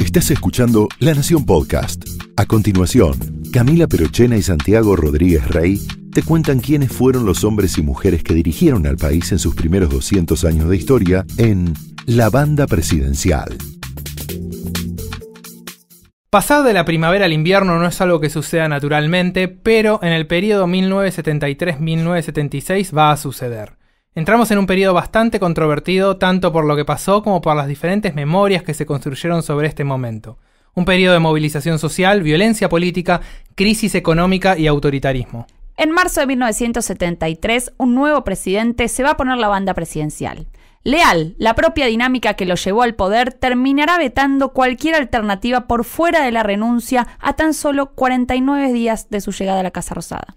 Estás escuchando La Nación Podcast. A continuación, Camila Perochena y Santiago Rodríguez Rey te cuentan quiénes fueron los hombres y mujeres que dirigieron al país en sus primeros 200 años de historia en La Banda Presidencial. Pasar de la primavera al invierno no es algo que suceda naturalmente, pero en el periodo 1973-1976 va a suceder. Entramos en un periodo bastante controvertido, tanto por lo que pasó como por las diferentes memorias que se construyeron sobre este momento. Un periodo de movilización social, violencia política, crisis económica y autoritarismo. En marzo de 1973, un nuevo presidente se va a poner la banda presidencial. Leal, la propia dinámica que lo llevó al poder, terminará vetando cualquier alternativa por fuera de la renuncia a tan solo 49 días de su llegada a la Casa Rosada.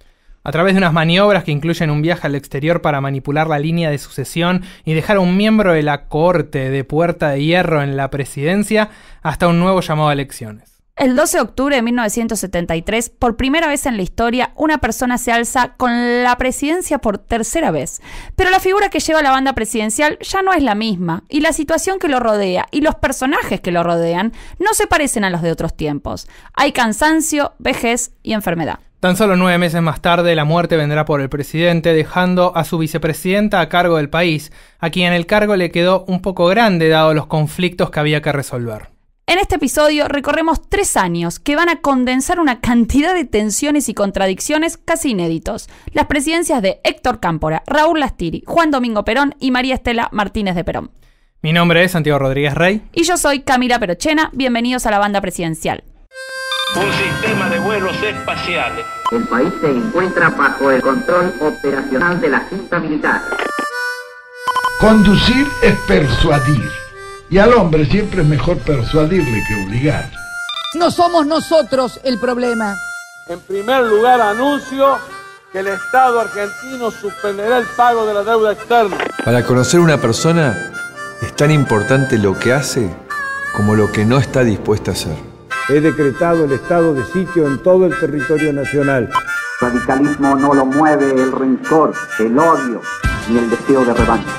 A través de unas maniobras que incluyen un viaje al exterior para manipular la línea de sucesión y dejar a un miembro de la corte de puerta de hierro en la presidencia, hasta un nuevo llamado a elecciones. El 12 de octubre de 1973, por primera vez en la historia, una persona se alza con la presidencia por tercera vez. Pero la figura que lleva la banda presidencial ya no es la misma, y la situación que lo rodea y los personajes que lo rodean no se parecen a los de otros tiempos. Hay cansancio, vejez y enfermedad. Tan solo nueve meses más tarde, la muerte vendrá por el presidente, dejando a su vicepresidenta a cargo del país, a quien el cargo le quedó un poco grande dado los conflictos que había que resolver. En este episodio recorremos tres años que van a condensar una cantidad de tensiones y contradicciones casi inéditos. Las presidencias de Héctor Cámpora, Raúl Lastiri, Juan Domingo Perón y María Estela Martínez de Perón. Mi nombre es Santiago Rodríguez Rey. Y yo soy Camila Perochena. Bienvenidos a la banda presidencial. Un sistema de vuelos espaciales el país se encuentra bajo el control operacional de la Junta Militar. Conducir es persuadir. Y al hombre siempre es mejor persuadirle que obligar. No somos nosotros el problema. En primer lugar, anuncio que el Estado argentino suspenderá el pago de la deuda externa. Para conocer una persona es tan importante lo que hace como lo que no está dispuesta a hacer. He decretado el estado de sitio en todo el territorio nacional. El radicalismo no lo mueve el rencor, el odio ni el deseo de revancha.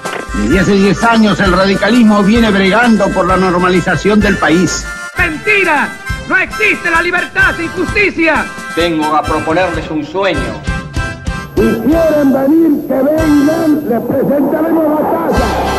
Desde hace 10 años el radicalismo viene bregando por la normalización del país. ¡Mentira! ¡No existe la libertad sin justicia! Vengo a proponerles un sueño. Si quieren venir, que vengan, les presentaremos batalla.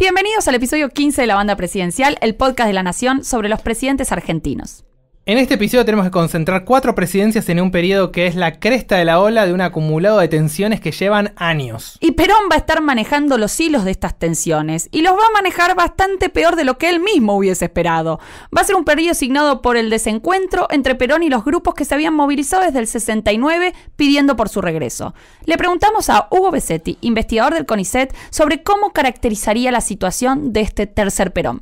Bienvenidos al episodio 15 de La Banda Presidencial, el podcast de la Nación sobre los presidentes argentinos. En este episodio tenemos que concentrar cuatro presidencias en un periodo que es la cresta de la ola de un acumulado de tensiones que llevan años. Y Perón va a estar manejando los hilos de estas tensiones y los va a manejar bastante peor de lo que él mismo hubiese esperado. Va a ser un periodo signado por el desencuentro entre Perón y los grupos que se habían movilizado desde el 69 pidiendo por su regreso. Le preguntamos a Hugo Besetti, investigador del CONICET, sobre cómo caracterizaría la situación de este tercer Perón.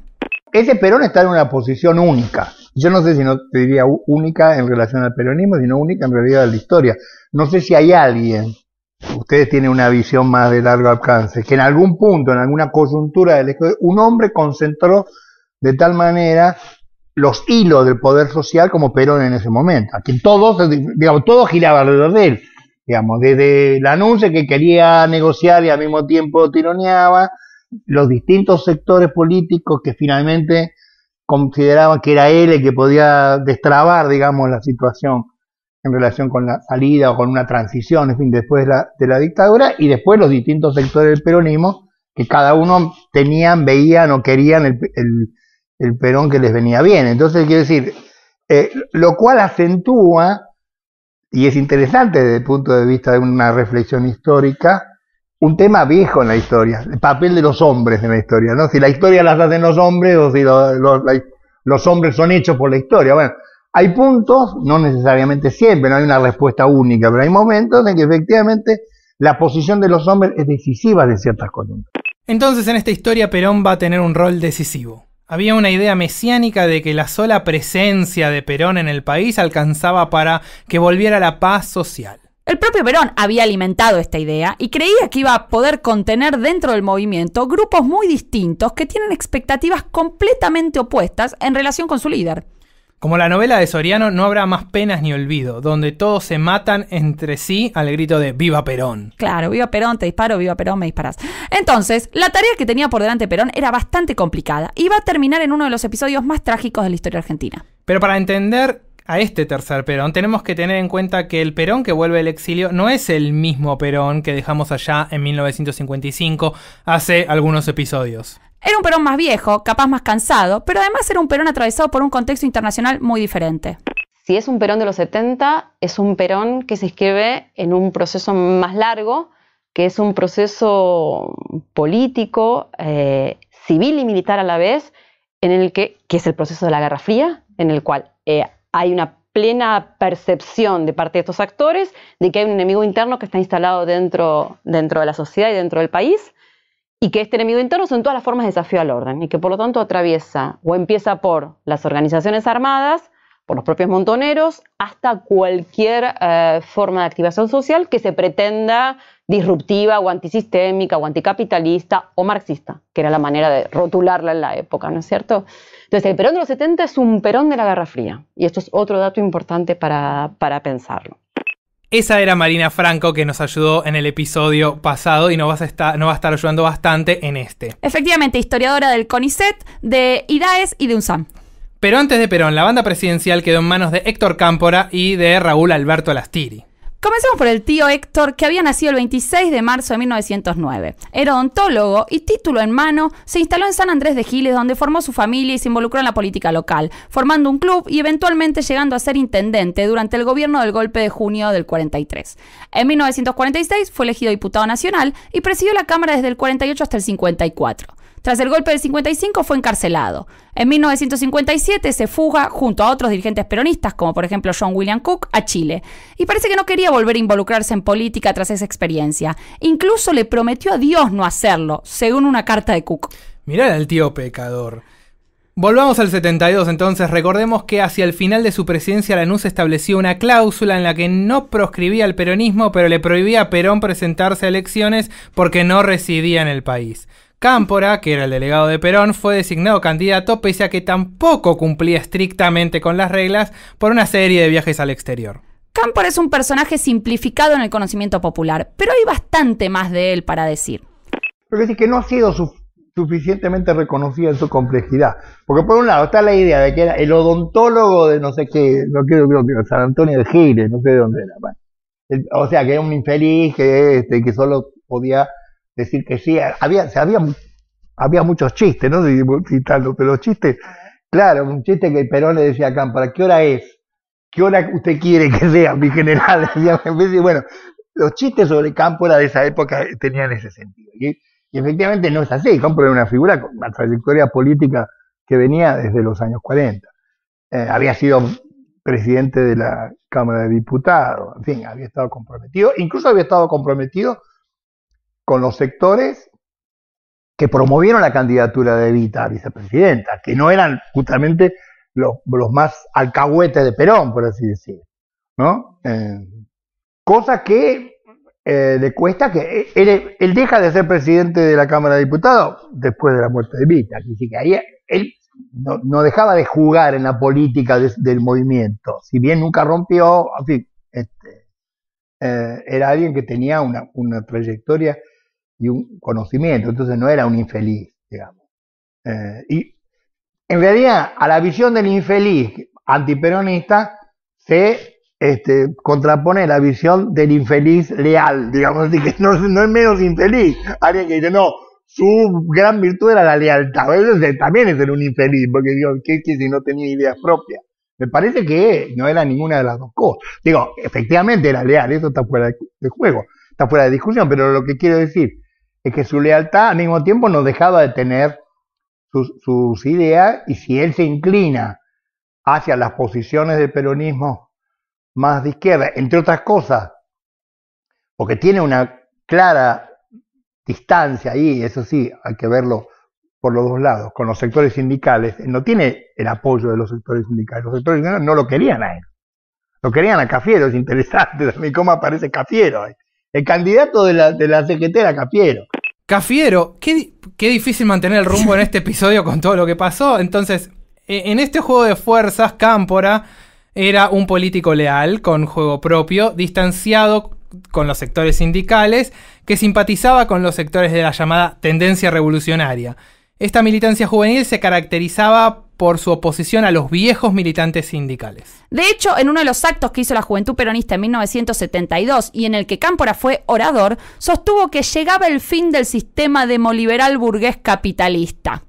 Ese Perón está en una posición única yo no sé si no te diría única en relación al peronismo, sino única en realidad de la historia. No sé si hay alguien, ustedes tienen una visión más de largo alcance, que en algún punto, en alguna coyuntura del, un hombre concentró de tal manera los hilos del poder social como Perón en ese momento. Aquí todos, digamos, todo giraba alrededor de él. Digamos, desde anuncio que quería negociar y al mismo tiempo tironeaba, los distintos sectores políticos que finalmente consideraba que era él el que podía destrabar, digamos, la situación en relación con la salida o con una transición, en fin, después de la, de la dictadura y después los distintos sectores del peronismo que cada uno tenían, veían o querían el, Perón que les venía bien. Entonces, quiero decir, eh, lo cual acentúa, y es interesante desde el punto de vista de una reflexión histórica, un tema viejo en la historia, el papel de los hombres en la historia, ¿no? Si la historia las hacen los hombres o si los hombres son hechos por la historia. Bueno, hay puntos, no necesariamente siempre, no hay una respuesta única, pero hay momentos en que efectivamente la posición de los hombres es decisiva de ciertas columnas. Entonces en esta historia Perón va a tener un rol decisivo. Había una idea mesiánica de que la sola presencia de Perón en el país alcanzaba para que volviera la paz social. El propio Perón había alimentado esta idea y creía que iba a poder contener dentro del movimiento grupos muy distintos que tienen expectativas completamente opuestas en relación con su líder. Como la novela de Soriano, no habrá más penas ni olvido, donde todos se matan entre sí al grito de ¡Viva Perón! Claro, viva Perón, te disparo, viva Perón, me disparas. Entonces, la tarea que tenía por delante Perón era bastante complicada y va a terminar en uno de los episodios más trágicos de la historia argentina. Pero para entender a este tercer Perón, tenemos que tener en cuenta que el Perón que vuelve del exilio no es el mismo Perón que dejamos allá en 1955, hace algunos episodios. Era un Perón más viejo, capaz más cansado, pero además era un Perón atravesado por un contexto internacional muy diferente. Si es un Perón de los 70, es un Perón que se escribe en un proceso más largo, que es un proceso político, eh, civil y militar a la vez, en el que, que es el proceso de la Guerra Fría, en el cual eh, hay una plena percepción de parte de estos actores de que hay un enemigo interno que está instalado dentro, dentro de la sociedad y dentro del país y que este enemigo interno son todas las formas de desafío al orden y que por lo tanto atraviesa o empieza por las organizaciones armadas, por los propios montoneros, hasta cualquier eh, forma de activación social que se pretenda disruptiva o antisistémica o anticapitalista o marxista, que era la manera de rotularla en la época, ¿no es cierto? Entonces, el Perón de los 70 es un Perón de la Guerra Fría. Y esto es otro dato importante para, pensarlo. Esa era Marina Franco que nos ayudó en el episodio pasado y nos, a estar, va a estar ayudando bastante en este. Efectivamente, historiadora del CONICET, de IDAES y de UNSAM. Pero antes de Perón, la banda presidencial quedó en manos de Héctor Cámpora y de Raúl Alberto Lastiri. Comencemos por el tío Héctor, que había nacido el 26 de marzo de 1909. Era odontólogo y título en mano, se instaló en San Andrés de Giles, donde formó su familia y se involucró en la política local, formando un club y eventualmente llegando a ser intendente durante el gobierno del golpe de junio del 43. En 1946 fue elegido diputado nacional y presidió la Cámara desde el 48 hasta el 54. Tras el golpe del 55 fue encarcelado. En 1957 se fuga junto a otros dirigentes peronistas, como por ejemplo John William Cook, a Chile. Y parece que no quería volver a involucrarse en política tras esa experiencia. Incluso le prometió a Dios no hacerlo, según una carta de Cook. Mirá al tío pecador. Volvamos al 72 entonces, recordemos que hacia el final de su presidencia Lanús estableció una cláusula en la que no proscribía el peronismo, pero le prohibía a Perón presentarse a elecciones porque no residía en el país. Cámpora, que era el delegado de Perón, fue designado candidato pese a que tampoco cumplía estrictamente con las reglas por una serie de viajes al exterior. Cámpora es un personaje simplificado en el conocimiento popular, pero hay bastante más de él para decir. Pero es que no ha sido suficientemente reconocido en su complejidad. Porque por un lado está la idea de que era el odontólogo de no sé qué, no quiero, decir San Antonio de Giles, no sé de dónde era. o sea, que era un infeliz que, este, que solo podía decir que sí. Había, había, había muchos chistes, ¿no? Citando, pero los chistes, claro, un chiste que Perón le decía a Cámpora, ¿qué hora es? ¿Qué hora usted quiere que sea, mi general? Y bueno, los chistes sobre Cámpora de esa época tenían ese sentido. Y, efectivamente no es así. Cámpora era una figura con una trayectoria política que venía desde los años 40. Eh, había sido presidente de la Cámara de Diputados, en fin, había estado comprometido, incluso había estado comprometido con los sectores que promovieron la candidatura de Evita a vicepresidenta, que no eran justamente los, más alcahuetes de Perón, por así decir. ¿no? Eh, cosa que eh, le cuesta que eh, él, deja de ser presidente de la Cámara de Diputados después de la muerte de Evita. Así que él no, dejaba de jugar en la política del movimiento. Si bien nunca rompió, en fin, este, era alguien que tenía una trayectoria y un conocimiento, entonces no era un infeliz, digamos. Eh, y en realidad a la visión del infeliz antiperonista se este, contrapone la visión del infeliz leal, digamos así, que no, es menos infeliz. Alguien que dice, no, su gran virtud era la lealtad. Entonces, también es un infeliz, porque digo, ¿qué, si no tenía ideas propias? Me parece que no era ninguna de las dos cosas. Digo, efectivamente era leal, eso está fuera de juego, está fuera de discusión, pero lo que quiero decir es que su lealtad al mismo tiempo no dejaba de tener sus, ideas y si él se inclina hacia las posiciones del peronismo más de izquierda, entre otras cosas, porque tiene una clara distancia ahí, eso sí, hay que verlo por los dos lados, con los sectores sindicales, no tiene el apoyo de los sectores sindicales, los sectores sindicales no lo querían a él, lo querían a Cafiero, es interesante, también cómo aparece Cafiero, el candidato de la, de la CGT era Cafiero, Cafiero, qué, difícil mantener el rumbo en este episodio con todo lo que pasó. Entonces, e, en este juego de fuerzas, Cámpora era un político leal, con juego propio, distanciado con los sectores sindicales, que simpatizaba con los sectores de la llamada tendencia revolucionaria. Esta militancia juvenil se caracterizaba por su oposición a los viejos militantes sindicales. De hecho, en uno de los actos que hizo la Juventud Peronista en 1972 y en el que Cámpora fue orador, sostuvo que llegaba el fin del sistema demoliberal burgués capitalista.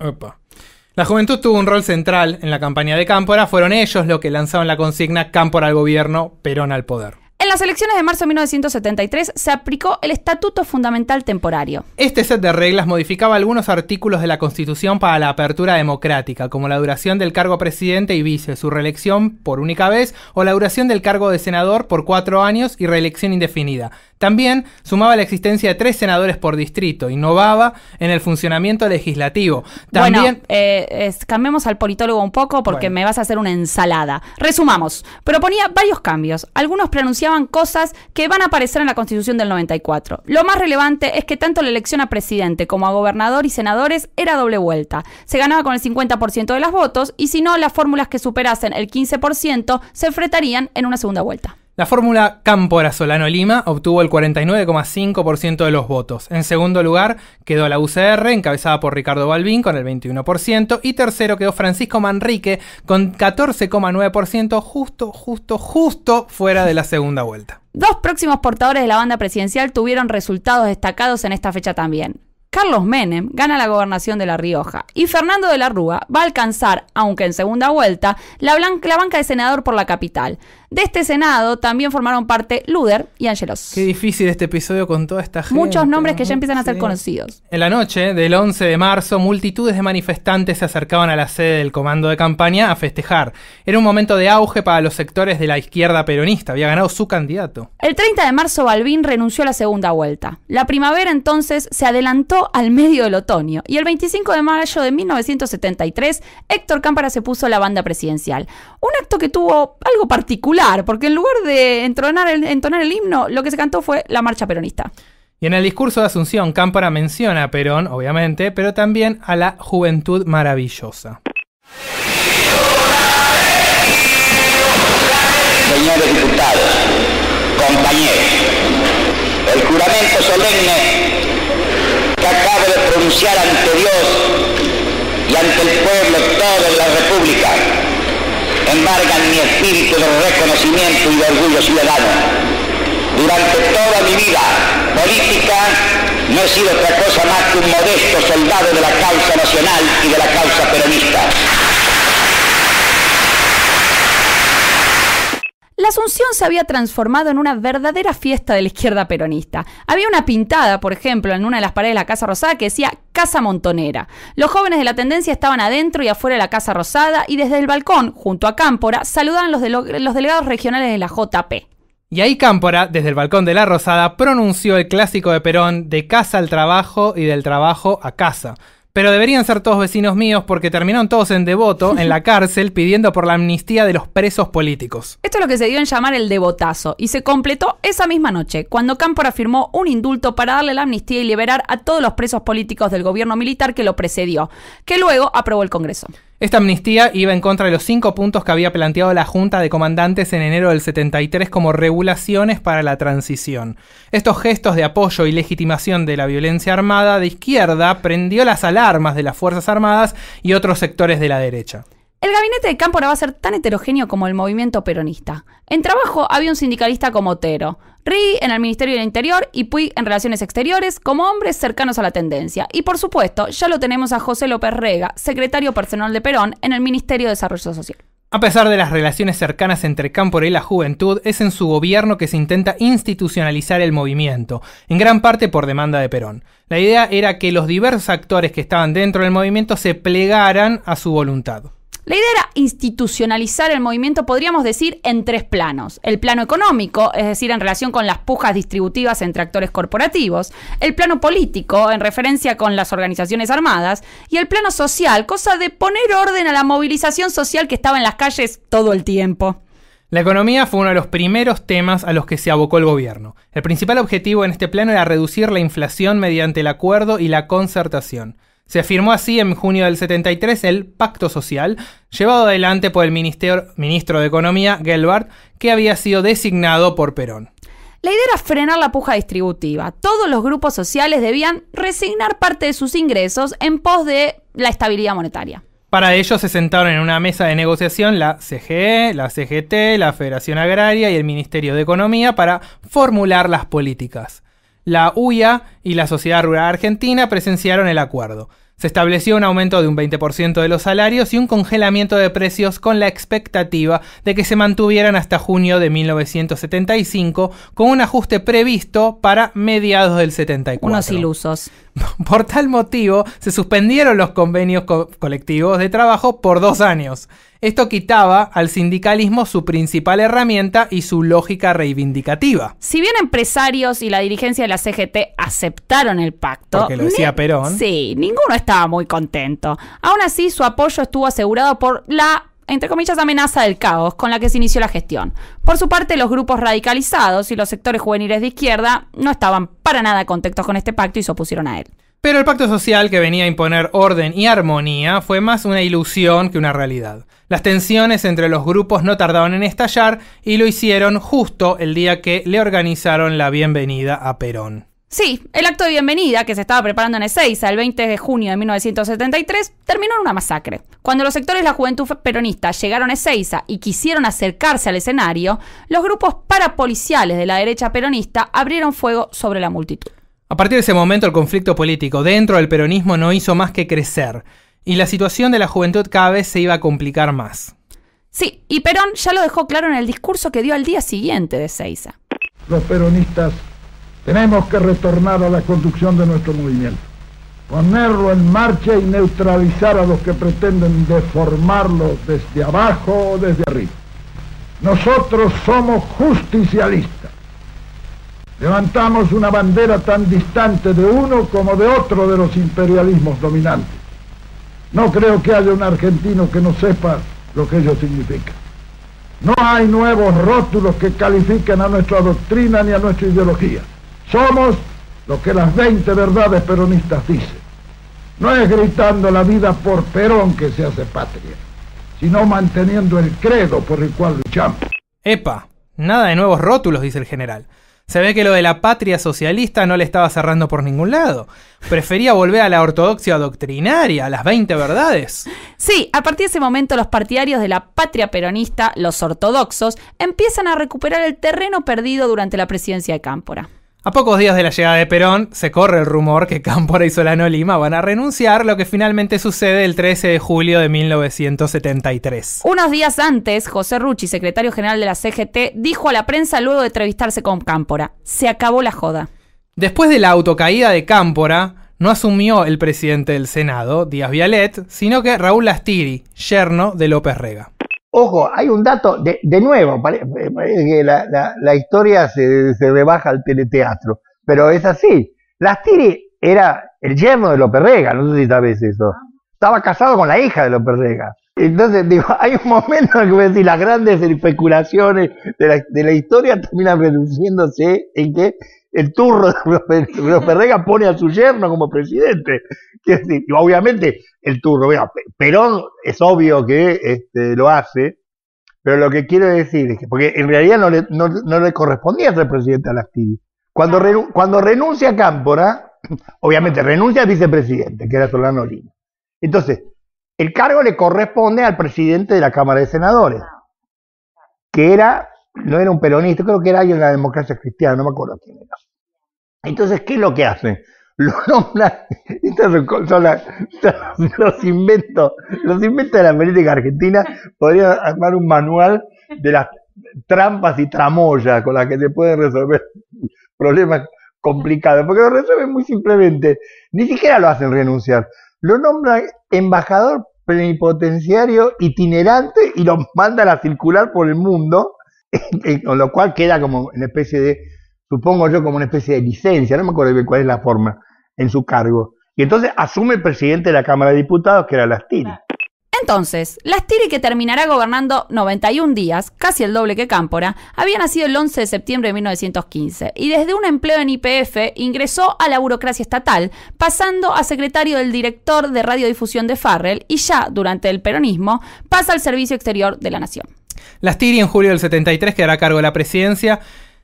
La juventud tuvo un rol central en la campaña de Cámpora, fueron ellos los que lanzaron la consigna Cámpora al gobierno, Perón al poder. En las elecciones de marzo de 1973 se aplicó el Estatuto Fundamental Temporario. Este set de reglas modificaba algunos artículos de la Constitución para la apertura democrática, como la duración del cargo presidente y vice, su reelección por única vez o la duración del cargo de senador por cuatro años y reelección indefinida. También sumaba la existencia de tres senadores por distrito, innovaba en el funcionamiento legislativo. También, bueno, eh, cambiemos al politólogo un poco porque me vas a hacer una ensalada. Resumamos, proponía varios cambios. Algunos pronunciaban cosas que van a aparecer en la Constitución del 94. Lo más relevante es que tanto la elección a presidente como a gobernador y senadores era doble vuelta. Se ganaba con el 50% de los votos y si no, las fórmulas que superasen el 15% se enfrentarían en una segunda vuelta. La fórmula Cámpora Solano Lima obtuvo el 49,5% de los votos. En segundo lugar quedó la UCR, encabezada por Ricardo Balbín, con el 21%. Y tercero quedó Francisco Manrique, con 14,9%, justo, justo, justo fuera de la segunda vuelta. Dos próximos portadores de la banda presidencial tuvieron resultados destacados en esta fecha también. Carlos Menem gana la gobernación de La Rioja y Fernando de la Rúa va a alcanzar, aunque en segunda vuelta, la, la banca de senador por la capital. De este Senado también formaron parte Luder y Angelos. Qué difícil este episodio con toda esta gente. Muchos nombres que ya empiezan a ser conocidos. En la noche del 11 de marzo, multitudes de manifestantes se acercaban a la sede del comando de campaña a festejar. Era un momento de auge para los sectores de la izquierda peronista. Había ganado su candidato. El 30 de marzo, Balbín renunció a la segunda vuelta. La primavera entonces se adelantó al medio del otoño y el 25 de mayo de 1973, Héctor Cámpara se puso la banda presidencial. Un acto que tuvo algo particular porque en lugar de entonar el, entonar el himno, lo que se cantó fue la marcha peronista. Y en el discurso de Asunción, Cámpora menciona a Perón, obviamente, pero también a la juventud maravillosa. Señores diputados, compañeros, el juramento solemne que acabo de pronunciar ante Dios y ante el pueblo todo de la República embargan mi espíritu de reconocimiento y de orgullo ciudadano. Durante toda mi vida política no he sido otra cosa más que un modesto soldado de la causa nacional y de la causa peronista. Asunción se había transformado en una verdadera fiesta de la izquierda peronista. Había una pintada, por ejemplo, en una de las paredes de la Casa Rosada que decía Casa Montonera. Los jóvenes de la tendencia estaban adentro y afuera de la Casa Rosada y desde el balcón, junto a Cámpora, saludaban los, los delegados regionales de la JP. Y ahí Cámpora, desde el balcón de la Rosada, pronunció el clásico de Perón de casa al trabajo y del trabajo a casa pero deberían ser todos vecinos míos porque terminaron todos en devoto, en la cárcel, pidiendo por la amnistía de los presos políticos. Esto es lo que se dio en llamar el devotazo, y se completó esa misma noche, cuando Cámpora afirmó un indulto para darle la amnistía y liberar a todos los presos políticos del gobierno militar que lo precedió, que luego aprobó el Congreso. Esta amnistía iba en contra de los cinco puntos que había planteado la Junta de Comandantes en enero del 73 como regulaciones para la transición. Estos gestos de apoyo y legitimación de la violencia armada de izquierda prendió las alarmas de las Fuerzas Armadas y otros sectores de la derecha. El gabinete de Cámpora va a ser tan heterogéneo como el movimiento peronista. En trabajo había un sindicalista como Otero, Ri en el Ministerio del Interior y Puy en Relaciones Exteriores como hombres cercanos a la tendencia. Y por supuesto, ya lo tenemos a José López Rega, secretario personal de Perón en el Ministerio de Desarrollo Social. A pesar de las relaciones cercanas entre Cámpora y la juventud, es en su gobierno que se intenta institucionalizar el movimiento, en gran parte por demanda de Perón. La idea era que los diversos actores que estaban dentro del movimiento se plegaran a su voluntad. La idea era institucionalizar el movimiento, podríamos decir, en tres planos. El plano económico, es decir, en relación con las pujas distributivas entre actores corporativos. El plano político, en referencia con las organizaciones armadas. Y el plano social, cosa de poner orden a la movilización social que estaba en las calles todo el tiempo. La economía fue uno de los primeros temas a los que se abocó el gobierno. El principal objetivo en este plano era reducir la inflación mediante el acuerdo y la concertación. Se firmó así en junio del 73 el Pacto Social, llevado adelante por el ministro de Economía, Gelbart, que había sido designado por Perón. La idea era frenar la puja distributiva. Todos los grupos sociales debían resignar parte de sus ingresos en pos de la estabilidad monetaria. Para ello se sentaron en una mesa de negociación la CGE, la CGT, la Federación Agraria y el Ministerio de Economía para formular las políticas. La UIA y la Sociedad Rural Argentina presenciaron el acuerdo. Se estableció un aumento de un 20% de los salarios y un congelamiento de precios con la expectativa de que se mantuvieran hasta junio de 1975 con un ajuste previsto para mediados del 74. Unos ilusos. Por tal motivo, se suspendieron los convenios colectivos de trabajo por dos años. Esto quitaba al sindicalismo su principal herramienta y su lógica reivindicativa. Si bien empresarios y la dirigencia de la CGT aceptaron el pacto, porque lo decía Perón, sí, ninguno estaba muy contento. Aún así, su apoyo estuvo asegurado por la entre comillas, amenaza del caos con la que se inició la gestión. Por su parte, los grupos radicalizados y los sectores juveniles de izquierda no estaban para nada contentos con este pacto y se opusieron a él. Pero el pacto social que venía a imponer orden y armonía fue más una ilusión que una realidad. Las tensiones entre los grupos no tardaron en estallar y lo hicieron justo el día que le organizaron la bienvenida a Perón. Sí, el acto de bienvenida que se estaba preparando en Ezeiza el 20 de junio de 1973 terminó en una masacre. Cuando los sectores de la juventud peronista llegaron a Ezeiza y quisieron acercarse al escenario, los grupos parapoliciales de la derecha peronista abrieron fuego sobre la multitud. A partir de ese momento el conflicto político dentro del peronismo no hizo más que crecer, y la situación de la juventud cada vez se iba a complicar más. Sí, y Perón ya lo dejó claro en el discurso que dio al día siguiente de Seiza. Los peronistas tenemos que retornar a la conducción de nuestro movimiento, ponerlo en marcha y neutralizar a los que pretenden deformarlo desde abajo o desde arriba. Nosotros somos justicialistas levantamos una bandera tan distante de uno como de otro de los imperialismos dominantes. No creo que haya un argentino que no sepa lo que ello significa. No hay nuevos rótulos que califiquen a nuestra doctrina ni a nuestra ideología. Somos lo que las 20 verdades peronistas dicen. No es gritando la vida por Perón que se hace patria, sino manteniendo el credo por el cual luchamos. Epa, nada de nuevos rótulos, dice el general. Se ve que lo de la patria socialista no le estaba cerrando por ningún lado. Prefería volver a la ortodoxia doctrinaria, a las 20 verdades. Sí, a partir de ese momento los partidarios de la patria peronista, los ortodoxos, empiezan a recuperar el terreno perdido durante la presidencia de Cámpora. A pocos días de la llegada de Perón, se corre el rumor que Cámpora y Solano Lima van a renunciar, lo que finalmente sucede el 13 de julio de 1973. Unos días antes, José Rucci, secretario general de la CGT, dijo a la prensa luego de entrevistarse con Cámpora, se acabó la joda. Después de la autocaída de Cámpora, no asumió el presidente del Senado, Díaz Vialet, sino que Raúl Lastiri, yerno de López Rega. Ojo, hay un dato, de, de nuevo, parece que la, historia se, se, rebaja al teleteatro, pero es así. Lastiri era el yerno de López Rega, no sé si sabes eso. Ah. Estaba casado con la hija de López Rega. Entonces, digo, hay un momento en que las grandes especulaciones de de la historia terminan reduciéndose en que el turro de Ferrega pone a su yerno como presidente. obviamente el turro. Perón es obvio que este, lo hace, pero lo que quiero decir es que, porque en realidad no le, no, le correspondía ser presidente a la actividad. Cuando, cuando renuncia a Cámpora, obviamente renuncia al vicepresidente, que era Solano Lima. Entonces, el cargo le corresponde al presidente de la Cámara de Senadores, ah. que era no era un peronista, creo que era alguien de la democracia cristiana, no me acuerdo quién era. Entonces, ¿qué es lo que hacen? Los nombran, son, los inventos, los inventos de la política argentina, Podría armar un manual de las trampas y tramoyas con las que se pueden resolver problemas complicados, porque lo resuelven muy simplemente, ni siquiera lo hacen renunciar, lo nombran embajador plenipotenciario itinerante y lo mandan a circular por el mundo con lo cual queda como una especie de, supongo yo, como una especie de licencia, no me acuerdo bien cuál es la forma, en su cargo. Y entonces asume el presidente de la Cámara de Diputados, que era Lastiri. Entonces, Lastiri, que terminará gobernando 91 días, casi el doble que Cámpora, había nacido el 11 de septiembre de 1915 y desde un empleo en IPF ingresó a la burocracia estatal, pasando a secretario del director de radiodifusión de Farrell y ya, durante el peronismo, pasa al Servicio Exterior de la Nación. Lastiri en julio del 73 quedará a cargo de la presidencia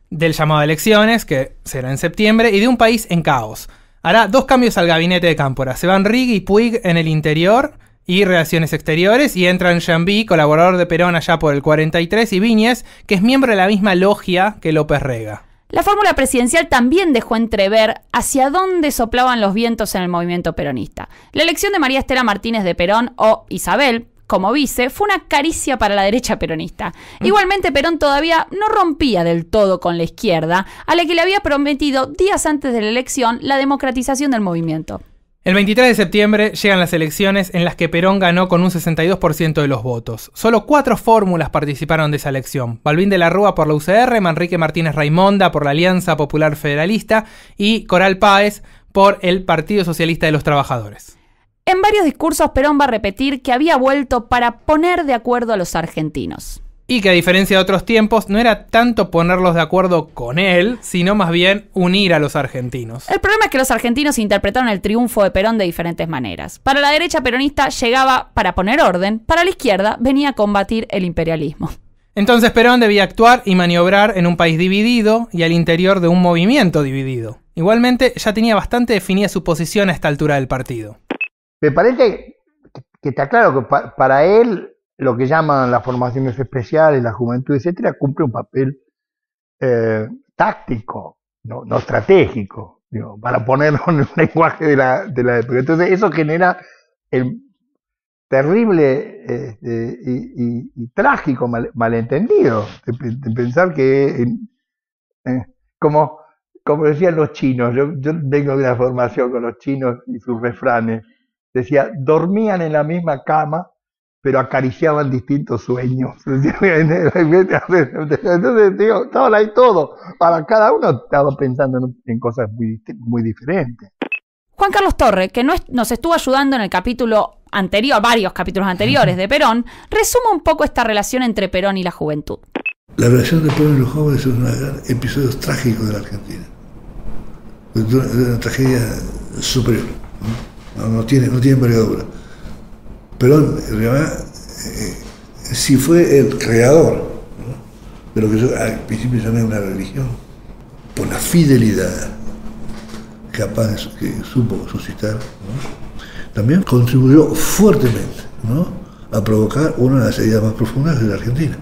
del llamado a elecciones, que será en septiembre, y de un país en caos. Hará dos cambios al gabinete de Cámpora. Se van Rig y Puig en el interior y Relaciones Exteriores, y entran Jambi, colaborador de Perón allá por el 43, y Viñez, que es miembro de la misma logia que López Rega. La fórmula presidencial también dejó entrever hacia dónde soplaban los vientos en el movimiento peronista. La elección de María Estela Martínez de Perón o Isabel, como vice, fue una caricia para la derecha peronista. Mm. Igualmente, Perón todavía no rompía del todo con la izquierda, a la que le había prometido días antes de la elección la democratización del movimiento. El 23 de septiembre llegan las elecciones en las que Perón ganó con un 62% de los votos. Solo cuatro fórmulas participaron de esa elección. Balbín de la Rúa por la UCR, Manrique Martínez Raimonda por la Alianza Popular Federalista y Coral Páez por el Partido Socialista de los Trabajadores. En varios discursos Perón va a repetir que había vuelto para poner de acuerdo a los argentinos. Y que a diferencia de otros tiempos, no era tanto ponerlos de acuerdo con él, sino más bien unir a los argentinos. El problema es que los argentinos interpretaron el triunfo de Perón de diferentes maneras. Para la derecha peronista llegaba para poner orden, para la izquierda venía a combatir el imperialismo. Entonces Perón debía actuar y maniobrar en un país dividido y al interior de un movimiento dividido. Igualmente ya tenía bastante definida su posición a esta altura del partido. Me parece que está claro que para él lo que llaman las formaciones especiales, la juventud, etcétera, cumple un papel eh, táctico, no, estratégico, para ponerlo en el lenguaje de la, de la época. Entonces eso genera el terrible este, y, trágico malentendido de, pensar que, eh, como, como decían los chinos, yo, yo tengo una formación con los chinos y sus refranes, decía, dormían en la misma cama, pero acariciaban distintos sueños. Entonces, digo, estaba ahí todo. Para cada uno estaba pensando en cosas muy, diferentes. Juan Carlos Torre, que nos estuvo ayudando en el capítulo anterior, varios capítulos anteriores de Perón, resume un poco esta relación entre Perón y la juventud. La relación de Perón y los jóvenes es un episodio trágico de la Argentina. Una, una tragedia superior no, tiene, no tiene envergadura. pero en eh, eh, fue el creador de lo que yo al principio llamé una religión, por la fidelidad capaz que supo suscitar, también contribuyó fuertemente a provocar una de las heridas más profundas de la Argentina.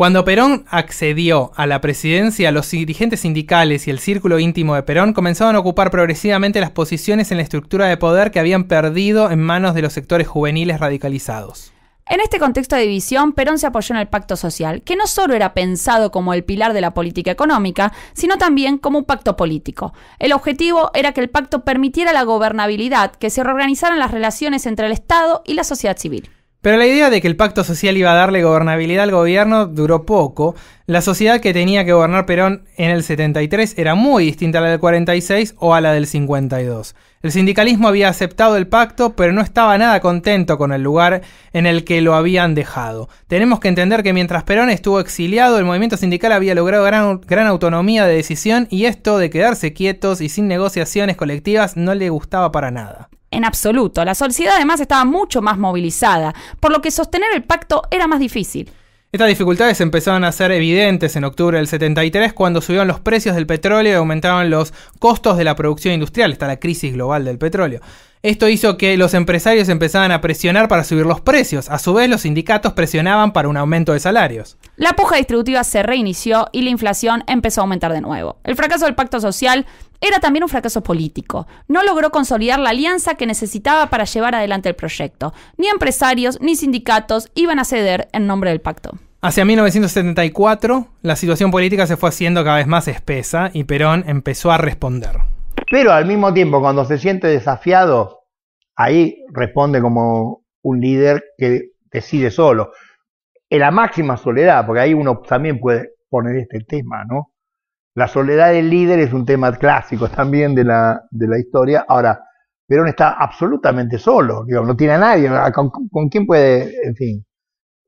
Cuando Perón accedió a la presidencia, los dirigentes sindicales y el círculo íntimo de Perón comenzaron a ocupar progresivamente las posiciones en la estructura de poder que habían perdido en manos de los sectores juveniles radicalizados. En este contexto de división, Perón se apoyó en el pacto social, que no solo era pensado como el pilar de la política económica, sino también como un pacto político. El objetivo era que el pacto permitiera la gobernabilidad, que se reorganizaran las relaciones entre el Estado y la sociedad civil. Pero la idea de que el pacto social iba a darle gobernabilidad al gobierno duró poco. La sociedad que tenía que gobernar Perón en el 73 era muy distinta a la del 46 o a la del 52. El sindicalismo había aceptado el pacto, pero no estaba nada contento con el lugar en el que lo habían dejado. Tenemos que entender que mientras Perón estuvo exiliado, el movimiento sindical había logrado gran, gran autonomía de decisión y esto de quedarse quietos y sin negociaciones colectivas no le gustaba para nada. En absoluto, la sociedad además estaba mucho más movilizada, por lo que sostener el pacto era más difícil. Estas dificultades empezaron a ser evidentes en octubre del 73 cuando subieron los precios del petróleo y aumentaban los costos de la producción industrial, está la crisis global del petróleo. Esto hizo que los empresarios empezaran a presionar para subir los precios. A su vez, los sindicatos presionaban para un aumento de salarios. La puja distributiva se reinició y la inflación empezó a aumentar de nuevo. El fracaso del pacto social era también un fracaso político. No logró consolidar la alianza que necesitaba para llevar adelante el proyecto. Ni empresarios ni sindicatos iban a ceder en nombre del pacto. Hacia 1974, la situación política se fue haciendo cada vez más espesa y Perón empezó a responder. Pero al mismo tiempo, cuando se siente desafiado, ahí responde como un líder que decide solo. En la máxima soledad, porque ahí uno también puede poner este tema, ¿no? La soledad del líder es un tema clásico también de la, de la historia. Ahora, Perón está absolutamente solo, Digo, no tiene a nadie, ¿con, quién puede, en fin,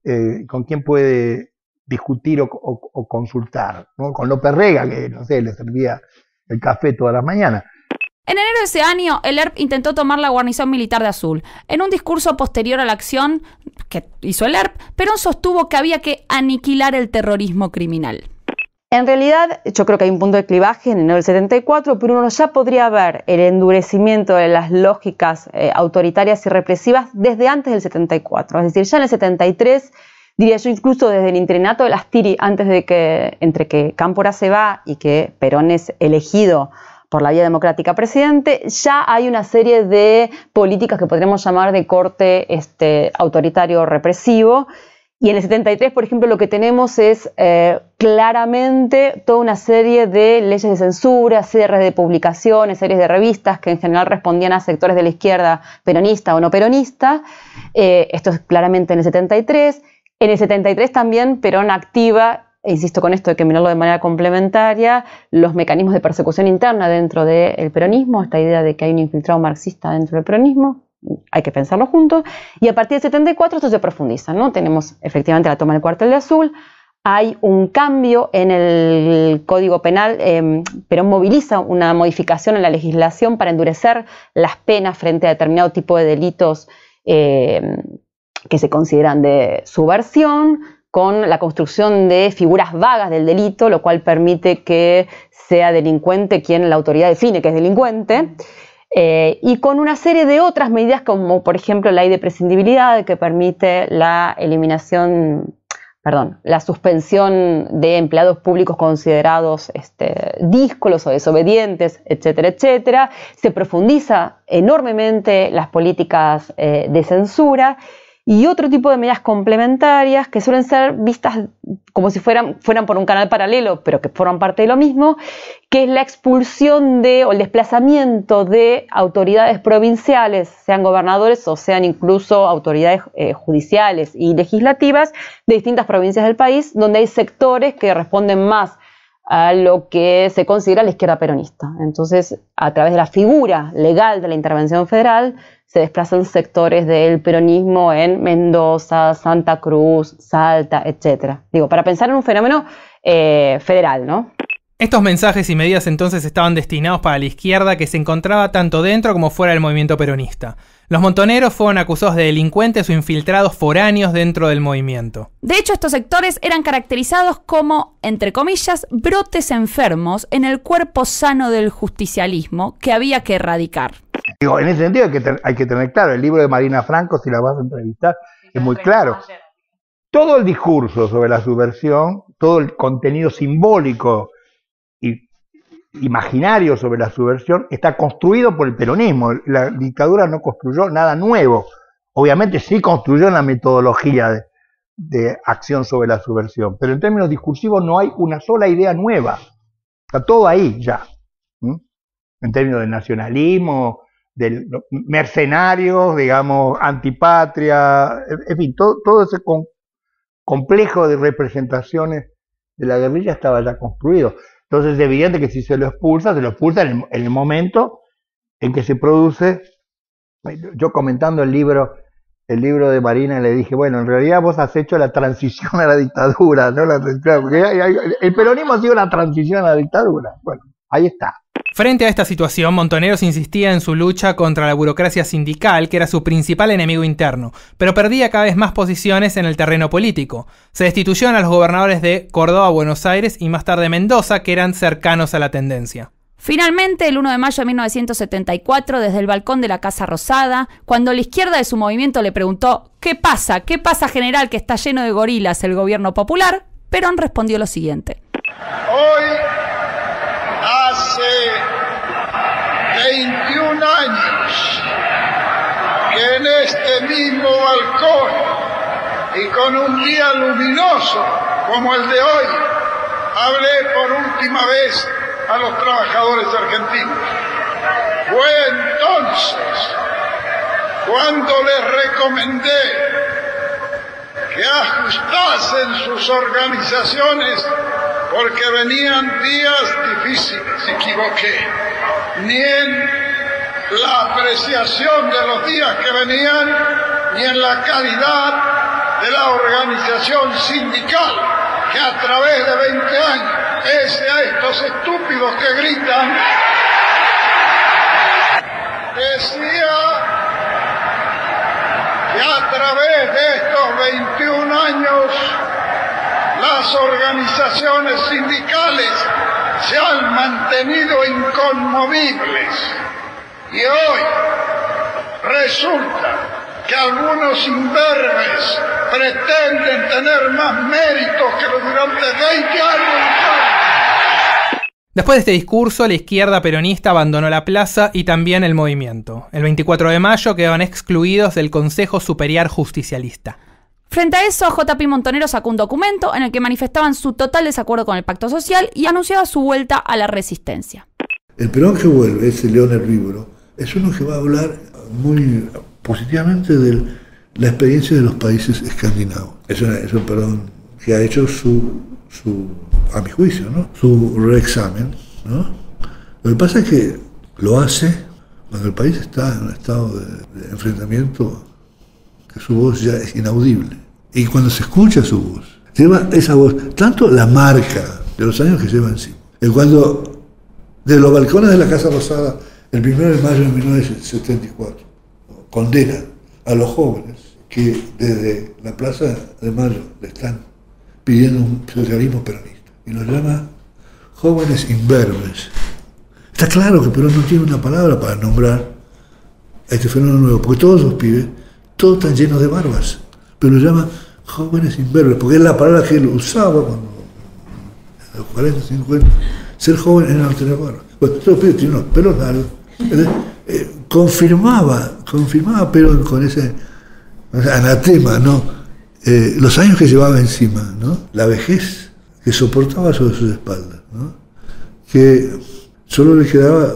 eh, con quién puede discutir o, consultar? ¿no? Con López Rega, que no sé, le servía el café todas las mañanas. En enero de ese año, el ERP intentó tomar la guarnición militar de Azul. En un discurso posterior a la acción que hizo el ERP, Perón sostuvo que había que aniquilar el terrorismo criminal. En realidad, yo creo que hay un punto de clivaje en el 74, pero uno ya podría ver el endurecimiento de las lógicas eh, autoritarias y represivas desde antes del 74. Es decir, ya en el 73 diría yo incluso desde el entrenato de las Tiri, antes de que, entre que Cámpora se va y que Perón es elegido por la vía democrática presidente, ya hay una serie de políticas que podríamos llamar de corte este, autoritario represivo. Y en el 73, por ejemplo, lo que tenemos es eh, claramente toda una serie de leyes de censura, cierres de publicaciones, series de revistas que en general respondían a sectores de la izquierda peronista o no peronista. Eh, esto es claramente en el 73. En el 73 también Perón activa e insisto con esto, de que mirarlo de manera complementaria, los mecanismos de persecución interna dentro del peronismo, esta idea de que hay un infiltrado marxista dentro del peronismo, hay que pensarlo juntos, y a partir del 74 esto se profundiza, ¿no? Tenemos efectivamente la toma del cuartel de azul, hay un cambio en el Código Penal, em, Perón moviliza una modificación en la legislación para endurecer las penas frente a determinado tipo de delitos em, que se consideran de subversión, con la construcción de figuras vagas del delito, lo cual permite que sea delincuente quien la autoridad define que es delincuente, eh, y con una serie de otras medidas como por ejemplo la ley de prescindibilidad que permite la eliminación, perdón, la suspensión de empleados públicos considerados este, díscolos o desobedientes, etcétera, etcétera. Se profundiza enormemente las políticas eh, de censura y otro tipo de medidas complementarias que suelen ser vistas como si fueran, fueran por un canal paralelo, pero que forman parte de lo mismo, que es la expulsión de o el desplazamiento de autoridades provinciales, sean gobernadores o sean incluso autoridades eh, judiciales y legislativas de distintas provincias del país, donde hay sectores que responden más a lo que se considera la izquierda peronista. Entonces, a través de la figura legal de la intervención federal, se desplazan sectores del peronismo en Mendoza, Santa Cruz, Salta, etc. Digo, para pensar en un fenómeno eh, federal, ¿no? Estos mensajes y medidas entonces estaban destinados para la izquierda que se encontraba tanto dentro como fuera del movimiento peronista. Los montoneros fueron acusados de delincuentes o infiltrados foráneos dentro del movimiento. De hecho, estos sectores eran caracterizados como, entre comillas, brotes enfermos en el cuerpo sano del justicialismo que había que erradicar. en ese sentido que, hay que tener claro, el libro de Marina Franco, si la vas a entrevistar, es muy claro. Todo el discurso sobre la subversión, todo el contenido simbólico imaginario sobre la subversión está construido por el peronismo. La dictadura no construyó nada nuevo. Obviamente sí construyó la metodología de, acción sobre la subversión, pero en términos discursivos no hay una sola idea nueva. Está todo ahí ya. En términos de nacionalismo, de mercenarios, digamos, antipatria, en fin, todo, ese complejo de representaciones de la guerrilla estaba ya construido. Entonces es evidente que si se lo expulsa, se lo expulsa en el, momento en que se produce. Yo comentando el libro, el libro de Marina le dije, bueno, en realidad vos has hecho la transición a la dictadura, ¿no? La, el peronismo ha sido la transición a la dictadura. Bueno, ahí está. Frente a esta situación, Montoneros insistía en su lucha contra la burocracia sindical, que era su principal enemigo interno, pero perdía cada vez más posiciones en el terreno político. Se destituyeron a los gobernadores de Córdoba, Buenos Aires y más tarde Mendoza, que eran cercanos a la tendencia. Finalmente, el 1 de mayo de 1974, desde el balcón de la Casa Rosada, cuando la izquierda de su movimiento le preguntó, ¿qué pasa? ¿Qué pasa, general, que está lleno de gorilas el gobierno popular? Perón respondió lo siguiente. años que en este mismo balcón y con un día luminoso como el de hoy, hablé por última vez a los trabajadores argentinos. Fue entonces cuando les recomendé que ajustasen sus organizaciones porque venían días difíciles. Me equivoqué. Ni en la apreciación de los días que venían ni en la calidad de la organización sindical que a través de 20 años ese a estos estúpidos que gritan. Decía que a través de estos 21 años las organizaciones sindicales se han mantenido inconmovibles y hoy resulta que algunos imberbes pretenden tener más méritos que los durante 20 años. Después de este discurso, la izquierda peronista abandonó la plaza y también el movimiento. El 24 de mayo quedaban excluidos del Consejo Superior Justicialista. Frente a eso, JP Montonero sacó un documento en el que manifestaban su total desacuerdo con el pacto social y anunciaba su vuelta a la resistencia. El Perón que vuelve es el león herbívoro es uno que va a hablar muy positivamente de la experiencia de los países escandinavos. Es, es un perdón que ha hecho su, su a mi juicio, ¿no? su reexamen. ¿no? Lo que pasa es que lo hace cuando el país está en un estado de, enfrentamiento que su voz ya es inaudible. Y cuando se escucha su voz, lleva esa voz, tanto la marca de los años que lleva sí, en cuando de los balcones de la Casa Rosada el 1 de mayo de 1974 condena a los jóvenes que desde la Plaza de Mayo le están pidiendo un socialismo peronista y nos llama jóvenes imberbes. Está claro que Perón no tiene una palabra para nombrar a este fenómeno nuevo, porque todos los pibes, todos están llenos de barbas, pero los llama jóvenes imberbes, porque es la palabra que él usaba cuando en los 40, 50, ser joven era no tener barbas. Bueno, todos los pibes tienen unos pelos largos, eh, confirmaba, confirmaba pero con ese anatema, ¿no? Eh, los años que llevaba encima, ¿no? La vejez que soportaba sobre sus espaldas, ¿no? Que solo le quedaba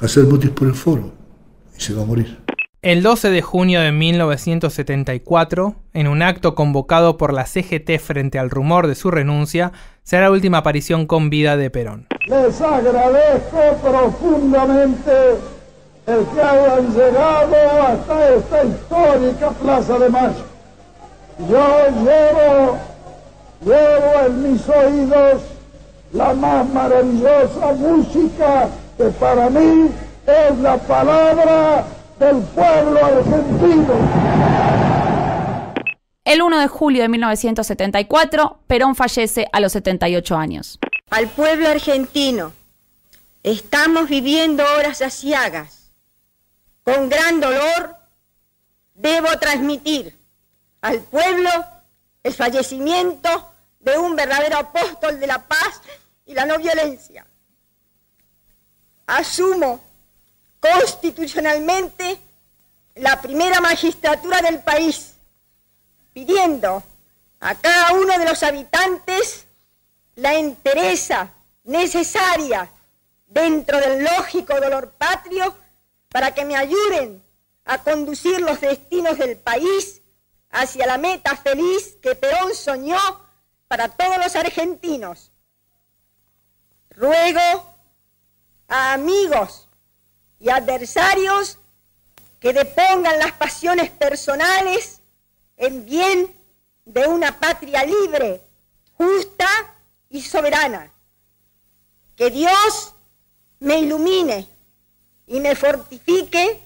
hacer mutis por el foro y se va a morir. El 12 de junio de 1974, en un acto convocado por la CGT frente al rumor de su renuncia, será la última aparición con vida de Perón. Les agradezco profundamente el que hayan llegado hasta esta histórica Plaza de Mayo. Yo llevo, llevo en mis oídos la más maravillosa música que para mí es la palabra pueblo argentino. El 1 de julio de 1974, Perón fallece a los 78 años. Al pueblo argentino, estamos viviendo horas asiagas. Con gran dolor, debo transmitir al pueblo el fallecimiento de un verdadero apóstol de la paz y la no violencia. Asumo constitucionalmente la primera magistratura del país, pidiendo a cada uno de los habitantes la entereza necesaria dentro del lógico dolor patrio para que me ayuden a conducir los destinos del país hacia la meta feliz que Perón soñó para todos los argentinos. Ruego a amigos y adversarios que depongan las pasiones personales en bien de una patria libre, justa y soberana. Que Dios me ilumine y me fortifique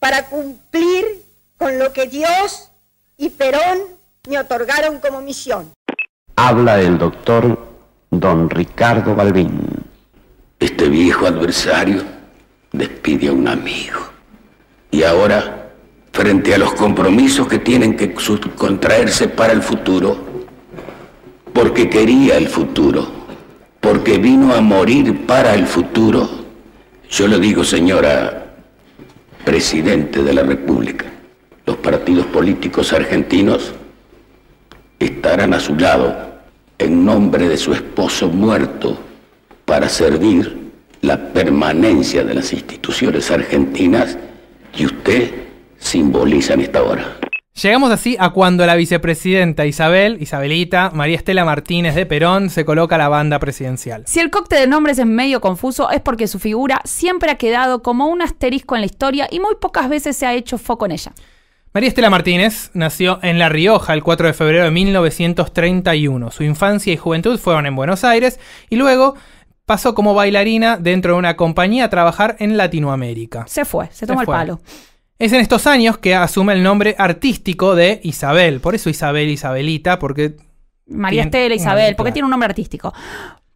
para cumplir con lo que Dios y Perón me otorgaron como misión. Habla el doctor don Ricardo Balbín. Este viejo adversario despide a un amigo. Y ahora, frente a los compromisos que tienen que contraerse para el futuro, porque quería el futuro, porque vino a morir para el futuro, yo lo digo, señora Presidente de la República, los partidos políticos argentinos estarán a su lado en nombre de su esposo muerto para servir la permanencia de las instituciones argentinas que usted simboliza en esta hora. Llegamos así a cuando la vicepresidenta Isabel, Isabelita, María Estela Martínez de Perón se coloca a la banda presidencial. Si el cóctel de nombres es medio confuso es porque su figura siempre ha quedado como un asterisco en la historia y muy pocas veces se ha hecho foco en ella. María Estela Martínez nació en La Rioja el 4 de febrero de 1931. Su infancia y juventud fueron en Buenos Aires y luego pasó como bailarina dentro de una compañía a trabajar en Latinoamérica. Se fue, se tomó el palo. Es en estos años que asume el nombre artístico de Isabel. Por eso Isabel, Isabelita, porque... María Estela, Isabel, porque tiene un nombre artístico.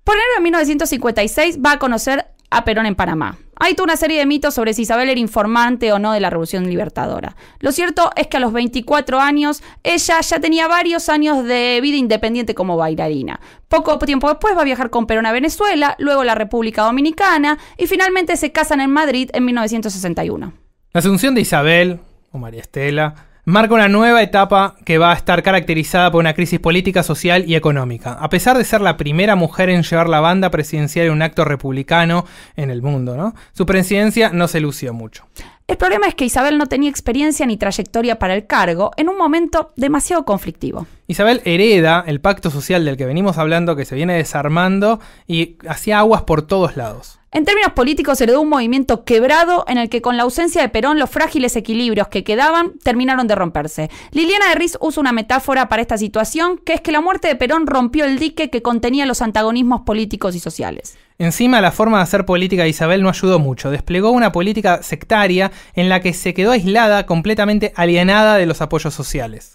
Por enero de 1956 va a conocer a Perón en Panamá. Hay toda una serie de mitos sobre si Isabel era informante o no de la Revolución Libertadora. Lo cierto es que a los 24 años ella ya tenía varios años de vida independiente como bailarina. Poco tiempo después va a viajar con Perón a Venezuela, luego a la República Dominicana y finalmente se casan en Madrid en 1961. La asunción de Isabel o María Estela marca una nueva etapa que va a estar caracterizada por una crisis política, social y económica. A pesar de ser la primera mujer en llevar la banda presidencial en un acto republicano en el mundo, su presidencia no se lució mucho. El problema es que Isabel no tenía experiencia ni trayectoria para el cargo en un momento demasiado conflictivo. Isabel hereda el pacto social del que venimos hablando, que se viene desarmando y hacía aguas por todos lados. En términos políticos, heredó un movimiento quebrado en el que, con la ausencia de Perón, los frágiles equilibrios que quedaban terminaron de romperse. Liliana de Riz usa una metáfora para esta situación, que es que la muerte de Perón rompió el dique que contenía los antagonismos políticos y sociales. Encima, la forma de hacer política de Isabel no ayudó mucho. Desplegó una política sectaria en la que se quedó aislada, completamente alienada de los apoyos sociales.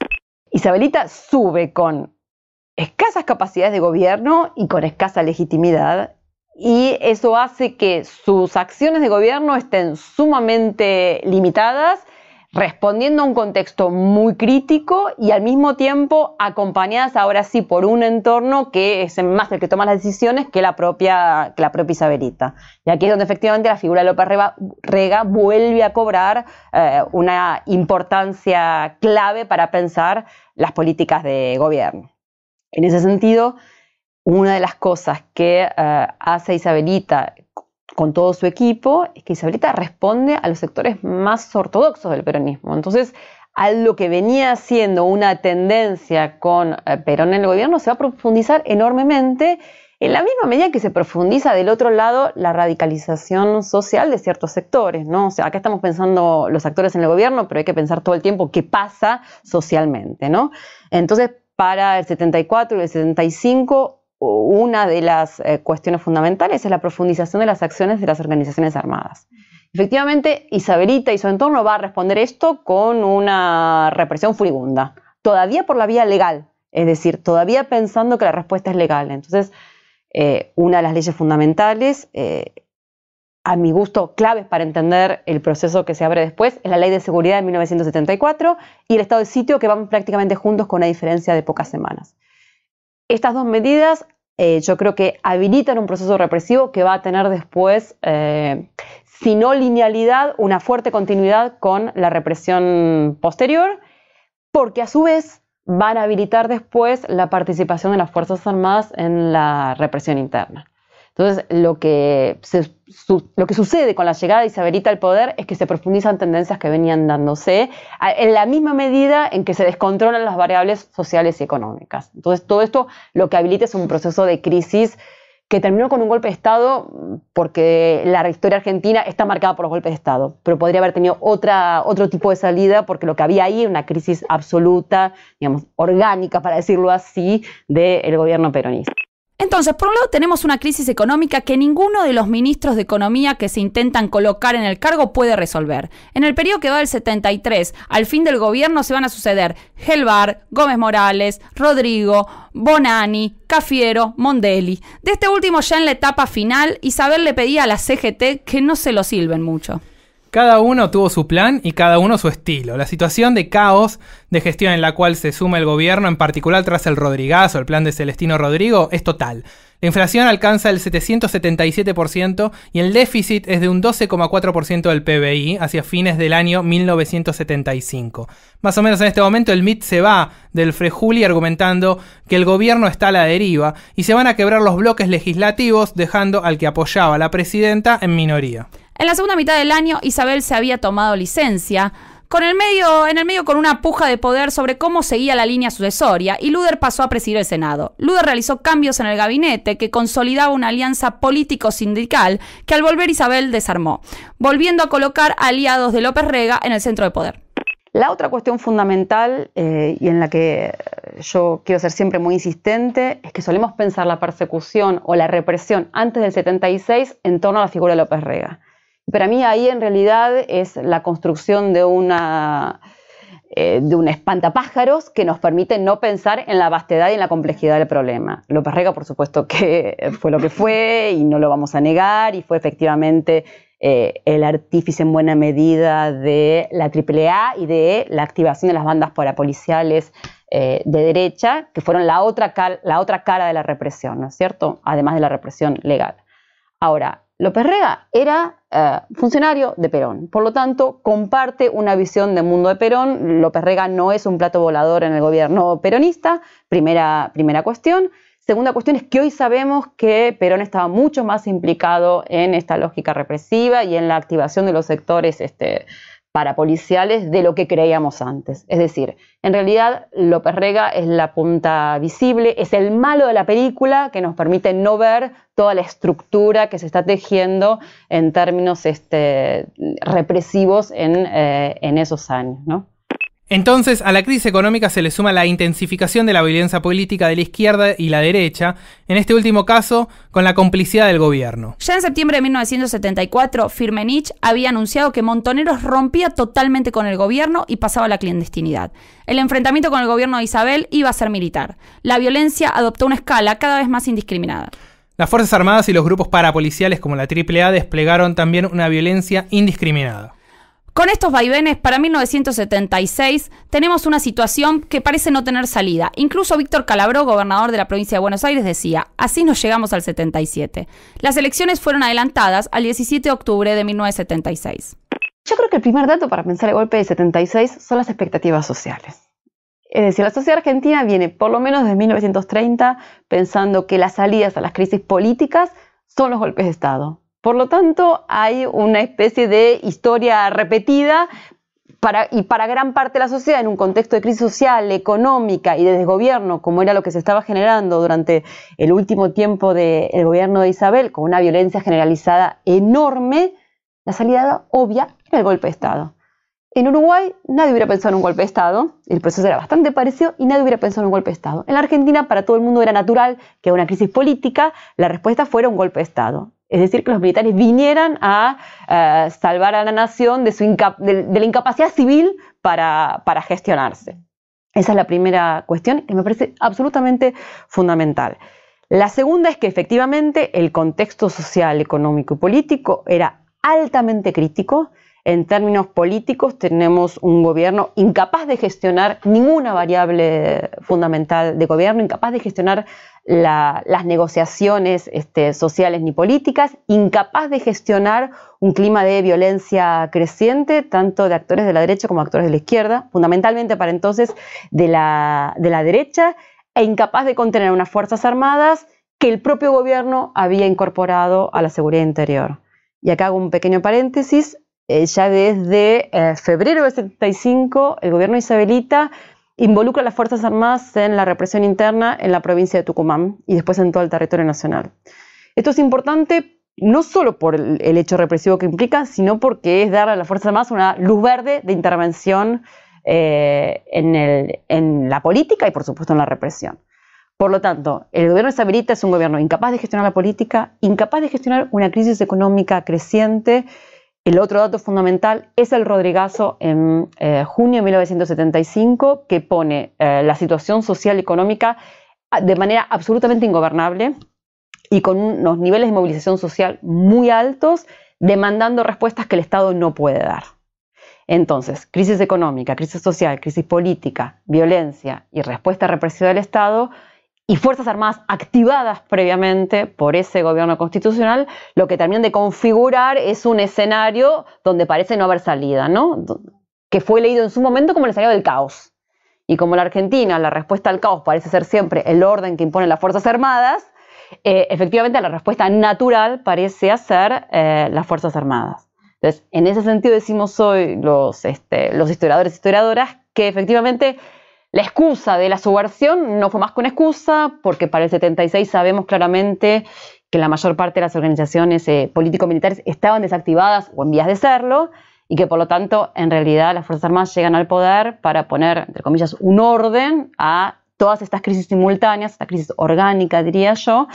Isabelita sube con escasas capacidades de gobierno y con escasa legitimidad y eso hace que sus acciones de gobierno estén sumamente limitadas respondiendo a un contexto muy crítico y al mismo tiempo acompañadas ahora sí por un entorno que es más el que toma las decisiones que la propia, Isabelita. Y aquí es donde efectivamente la figura de López Rega vuelve a cobrar eh, una importancia clave para pensar las políticas de gobierno. En ese sentido, una de las cosas que eh, hace Isabelita con todo su equipo, es que Isabelita responde a los sectores más ortodoxos del peronismo. Entonces, a lo que venía siendo una tendencia con eh, Perón en el gobierno se va a profundizar enormemente en la misma medida que se profundiza del otro lado la radicalización social de ciertos sectores, ¿no? O sea, acá estamos pensando los actores en el gobierno, pero hay que pensar todo el tiempo qué pasa socialmente, ¿no? Entonces, para el 74 y el 75 una de las eh, cuestiones fundamentales es la profundización de las acciones de las organizaciones armadas. Efectivamente, Isabelita y su entorno va a responder esto con una represión furibunda, todavía por la vía legal, es decir, todavía pensando que la respuesta es legal. Entonces, eh, una de las leyes fundamentales, eh, a mi gusto, claves para entender el proceso que se abre después, es la Ley de Seguridad de 1974 y el Estado de Sitio, que van prácticamente juntos con una diferencia de pocas semanas. Estas dos medidas eh, yo creo que habilitan un proceso represivo que va a tener después, eh, si no linealidad, una fuerte continuidad con la represión posterior, porque a su vez van a habilitar después la participación de las Fuerzas Armadas en la represión interna. Entonces, lo que se lo que sucede con la llegada de Isabelita al poder es que se profundizan tendencias que venían dándose en la misma medida en que se descontrolan las variables sociales y económicas. Entonces, todo esto lo que habilita es un proceso de crisis que terminó con un golpe de Estado, porque la historia argentina está marcada por los golpes de Estado, pero podría haber tenido otro tipo de salida, porque lo que había ahí era una crisis absoluta, digamos, orgánica, para decirlo así, del gobierno peronista. Entonces, por un lado tenemos una crisis económica que ninguno de los ministros de Economía que se intentan colocar en el cargo puede resolver. En el periodo que va del 73 al fin del gobierno se van a suceder Gelbar, Gómez Morales, Rodrigo, Bonani, Cafiero, Mondelli. De este último ya en la etapa final, Isabel le pedía a la CGT que no se lo silben mucho. Cada uno tuvo su plan y cada uno su estilo. La situación de caos de gestión en la cual se suma el gobierno, en particular tras el Rodrigazo, el plan de Celestino Rodrigo, es total. La inflación alcanza el 777% y el déficit es de un 12,4% del PBI hacia fines del año 1975. Más o menos en este momento el MIT se va del Frejuli argumentando que el gobierno está a la deriva y se van a quebrar los bloques legislativos dejando al que apoyaba a la presidenta en minoría. En la segunda mitad del año, Isabel se había tomado licencia, con el medio, en el medio con una puja de poder sobre cómo seguía la línea sucesoria, y Luder pasó a presidir el Senado. Luder realizó cambios en el gabinete que consolidaba una alianza político-sindical que al volver Isabel desarmó, volviendo a colocar aliados de López Rega en el centro de poder. La otra cuestión fundamental eh, y en la que yo quiero ser siempre muy insistente es que solemos pensar la persecución o la represión antes del 76 en torno a la figura de López Rega. Para mí ahí en realidad es la construcción de una eh, un espantapájaros que nos permite no pensar en la vastedad y en la complejidad del problema. López Rega, por supuesto, que fue lo que fue y no lo vamos a negar y fue efectivamente eh, el artífice en buena medida de la AAA y de la activación de las bandas parapoliciales eh, de derecha, que fueron la otra, la otra cara de la represión, ¿no es cierto? Además de la represión legal. Ahora, López Rega era eh, funcionario de Perón, por lo tanto comparte una visión del mundo de Perón. López Rega no es un plato volador en el gobierno peronista, primera, primera cuestión. Segunda cuestión es que hoy sabemos que Perón estaba mucho más implicado en esta lógica represiva y en la activación de los sectores este, para policiales de lo que creíamos antes. Es decir, en realidad López Rega es la punta visible, es el malo de la película que nos permite no ver toda la estructura que se está tejiendo en términos este, represivos en, eh, en esos años. ¿no? Entonces, a la crisis económica se le suma la intensificación de la violencia política de la izquierda y la derecha, en este último caso con la complicidad del gobierno. Ya en septiembre de 1974, Firmenich había anunciado que Montoneros rompía totalmente con el gobierno y pasaba a la clandestinidad. El enfrentamiento con el gobierno de Isabel iba a ser militar. La violencia adoptó una escala cada vez más indiscriminada. Las Fuerzas Armadas y los grupos parapoliciales como la AAA desplegaron también una violencia indiscriminada. Con estos vaivenes, para 1976 tenemos una situación que parece no tener salida. Incluso Víctor Calabró, gobernador de la provincia de Buenos Aires, decía, así nos llegamos al 77. Las elecciones fueron adelantadas al 17 de octubre de 1976. Yo creo que el primer dato para pensar el golpe de 76 son las expectativas sociales. Es decir, la sociedad argentina viene por lo menos desde 1930 pensando que las salidas a las crisis políticas son los golpes de Estado. Por lo tanto, hay una especie de historia repetida, y para gran parte de la sociedad, en un contexto de crisis social, económica y de desgobierno, como era lo que se estaba generando durante el último tiempo del gobierno de Isabel, con una violencia generalizada enorme, la salida obvia era el golpe de Estado. En Uruguay nadie hubiera pensado en un golpe de Estado, el proceso era bastante parecido y nadie hubiera pensado en un golpe de Estado. En la Argentina para todo el mundo era natural que a una crisis política la respuesta fuera un golpe de Estado es decir, que los militares vinieran a eh, salvar a la nación de, la incapacidad civil para, para, gestionarse. Esa es la primera cuestión que me parece absolutamente fundamental. La segunda es que efectivamente el contexto social, económico y político era altamente crítico, en términos políticos, tenemos un gobierno incapaz de gestionar ninguna variable fundamental de gobierno, incapaz de gestionar las negociaciones este, sociales ni políticas, incapaz de gestionar un clima de violencia creciente, tanto de actores de la derecha como actores de la izquierda, fundamentalmente para entonces de la, de la derecha, e incapaz de contener unas Fuerzas Armadas que el propio gobierno había incorporado a la seguridad interior. Y acá hago un pequeño paréntesis, eh, ya desde eh, febrero del 75, el gobierno isabelita involucra a las Fuerzas Armadas en la represión interna en la provincia de Tucumán y después en todo el territorio nacional. Esto es importante no solo por el hecho represivo que implica, sino porque es dar a las Fuerzas Armadas una luz verde de intervención eh, en, la política y por supuesto en la represión. Por lo tanto, el gobierno de es un gobierno incapaz de gestionar la política, incapaz de gestionar una crisis económica creciente el otro dato fundamental es el Rodrigazo en eh, junio de 1975, que pone eh, la situación social y económica ah, de manera absolutamente ingobernable y con unos niveles de movilización social muy altos, demandando respuestas que el Estado no puede dar. Entonces, crisis económica, crisis social, crisis política, violencia y respuesta represiva del Estado y Fuerzas Armadas activadas previamente por ese gobierno constitucional, lo que terminan de configurar es un escenario donde parece no haber salida, ¿no? Que fue leído en su momento como el escenario del caos. Y como la Argentina, la respuesta al caos parece ser siempre el orden que imponen las Fuerzas Armadas, eh, efectivamente la respuesta natural parece ser eh, las Fuerzas Armadas. Entonces, en ese sentido decimos hoy los, este, los historiadores y e historiadoras que efectivamente la excusa de la subversión no fue más que una excusa, porque para el 76 sabemos claramente que la mayor parte de las organizaciones eh, político-militares estaban desactivadas o en vías de serlo, y que por lo tanto en realidad las Fuerzas Armadas llegan al poder para poner, entre comillas, un orden a todas estas crisis simultáneas, esta crisis orgánica, diría yo,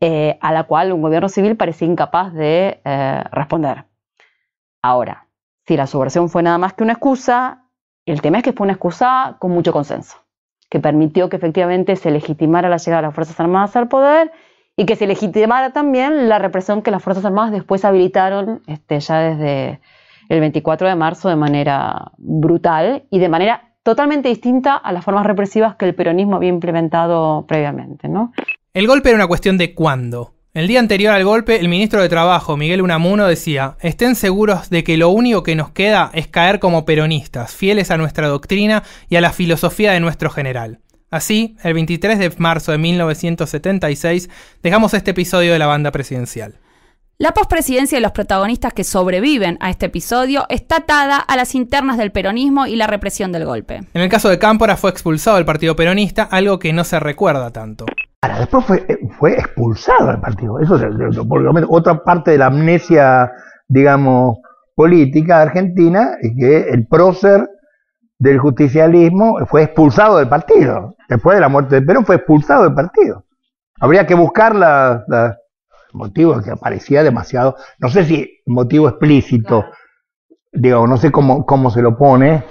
eh, a la cual un gobierno civil parecía incapaz de eh, responder. Ahora, si la subversión fue nada más que una excusa, el tema es que fue una excusa con mucho consenso, que permitió que efectivamente se legitimara la llegada de las Fuerzas Armadas al poder y que se legitimara también la represión que las Fuerzas Armadas después habilitaron este, ya desde el 24 de marzo de manera brutal y de manera totalmente distinta a las formas represivas que el peronismo había implementado previamente. El golpe era una cuestión de cuándo, el día anterior al golpe, el ministro de Trabajo, Miguel Unamuno, decía, estén seguros de que lo único que nos queda es caer como peronistas, fieles a nuestra doctrina y a la filosofía de nuestro general. Así, el 23 de marzo de 1976, dejamos este episodio de la banda presidencial. La pospresidencia de los protagonistas que sobreviven a este episodio está atada a las internas del peronismo y la represión del golpe. En el caso de Cámpora fue expulsado del Partido Peronista, algo que no se recuerda tanto después eh, fue, expulsado del partido. Eso es, otra parte de la amnesia, digamos, política argentina, es que el prócer del justicialismo fue expulsado del partido. Después de la muerte de Perón fue expulsado del partido. Habría que buscar la, la motivo que aparecía demasiado, no sé si motivo explícito, digamos, no sé cómo, se lo pone,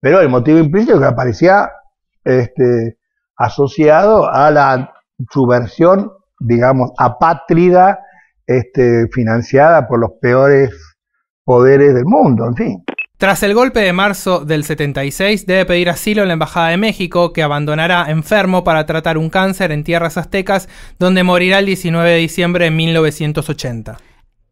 pero el motivo implícito que aparecía este, asociado a la su versión, digamos, apátrida, este, financiada por los peores poderes del mundo, en fin. Tras el golpe de marzo del 76, debe pedir asilo en la Embajada de México, que abandonará enfermo para tratar un cáncer en tierras aztecas, donde morirá el 19 de diciembre de 1980.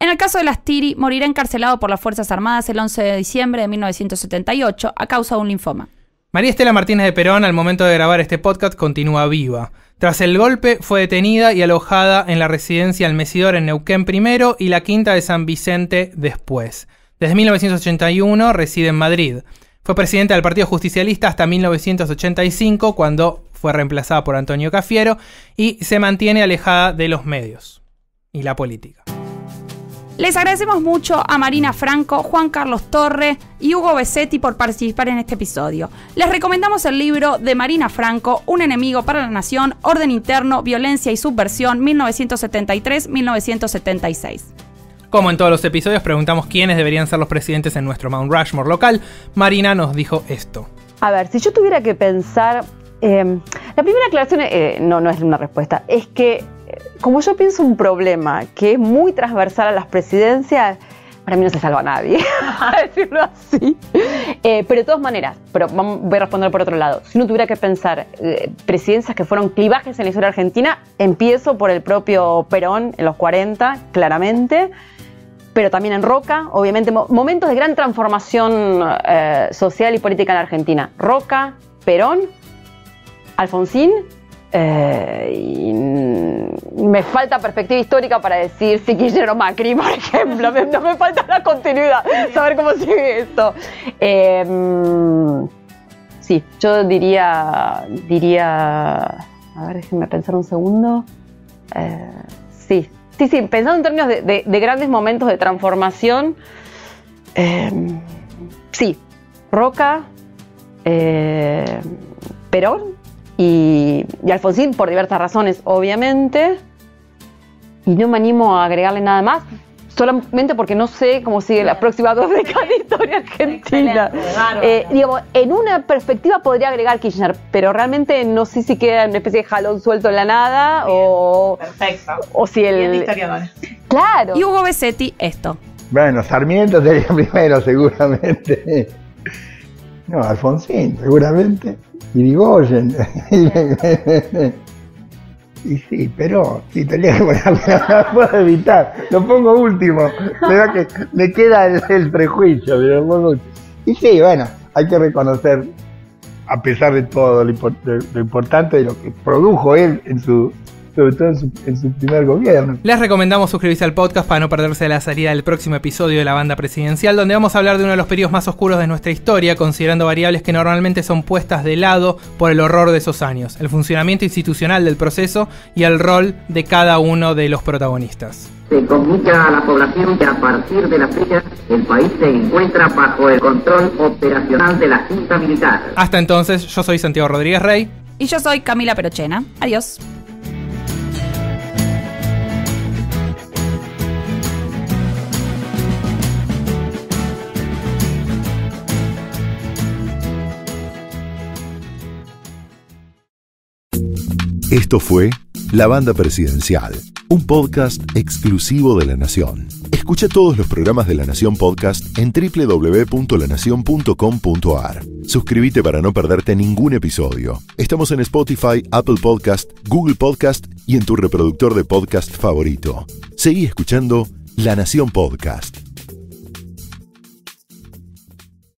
En el caso de las Tiri, morirá encarcelado por las Fuerzas Armadas el 11 de diciembre de 1978 a causa de un linfoma. María Estela Martínez de Perón, al momento de grabar este podcast, continúa viva. Tras el golpe fue detenida y alojada en la residencia Almesidor en Neuquén primero y la quinta de San Vicente después. Desde 1981 reside en Madrid. Fue presidenta del Partido Justicialista hasta 1985 cuando fue reemplazada por Antonio Cafiero y se mantiene alejada de los medios y la política. Les agradecemos mucho a Marina Franco, Juan Carlos Torre y Hugo Besetti por participar en este episodio. Les recomendamos el libro de Marina Franco, Un enemigo para la nación, Orden Interno, Violencia y Subversión 1973-1976. Como en todos los episodios, preguntamos quiénes deberían ser los presidentes en nuestro Mount Rushmore local. Marina nos dijo esto. A ver, si yo tuviera que pensar... Eh, la primera aclaración eh, no, no es una respuesta, es que como yo pienso un problema que es muy transversal a las presidencias, para mí no se salva a nadie, a decirlo así. Eh, pero de todas maneras, pero voy a responder por otro lado. Si uno tuviera que pensar eh, presidencias que fueron clivajes en la historia argentina, empiezo por el propio Perón en los 40, claramente, pero también en Roca, obviamente, momentos de gran transformación eh, social y política en la Argentina. Roca, Perón, Alfonsín eh, y me falta perspectiva histórica para decir si Guillermo Macri, por ejemplo. me, no me falta la continuidad, saber cómo sigue esto. Em, sí, yo diría, diría, a ver, déjenme pensar un segundo. Eh, sí, sí, sí, pensando en términos de, de grandes momentos de transformación, em, sí, Roca, eh, Perón, y, Alfonsín por diversas razones, obviamente. Y no me animo a agregarle nada más, solamente porque no sé cómo sigue la próxima dos de historia argentina. Eh, en una perspectiva podría agregar Kirchner, pero realmente no sé si queda una especie de jalón suelto en la nada o. Perfecto. O si el. Claro. Y Hugo Besetti, esto. Bueno, Sarmiento sería primero, seguramente. No, Alfonsín, seguramente. Y Bigoyen y sí, pero si tenía que no puedo evitar. Lo pongo último. que me queda el, prejuicio. y sí, bueno, hay que reconocer, a pesar de todo lo importante de lo que produjo él en su sobre todo en su, primer gobierno. Les recomendamos suscribirse al podcast para no perderse la salida del próximo episodio de la banda presidencial, donde vamos a hablar de uno de los periodos más oscuros de nuestra historia, considerando variables que normalmente son puestas de lado por el horror de esos años, el funcionamiento institucional del proceso y el rol de cada uno de los protagonistas. Se comunica a la población que a partir de la fecha el país se encuentra bajo el control operacional de la Junta Militar. Hasta entonces, yo soy Santiago Rodríguez Rey. Y yo soy Camila Perochena. Adiós. Esto fue La Banda Presidencial, un podcast exclusivo de La Nación. Escucha todos los programas de La Nación Podcast en www.lanacion.com.ar. Suscríbete para no perderte ningún episodio. Estamos en Spotify, Apple Podcast, Google Podcast y en tu reproductor de podcast favorito. Seguí escuchando La Nación Podcast.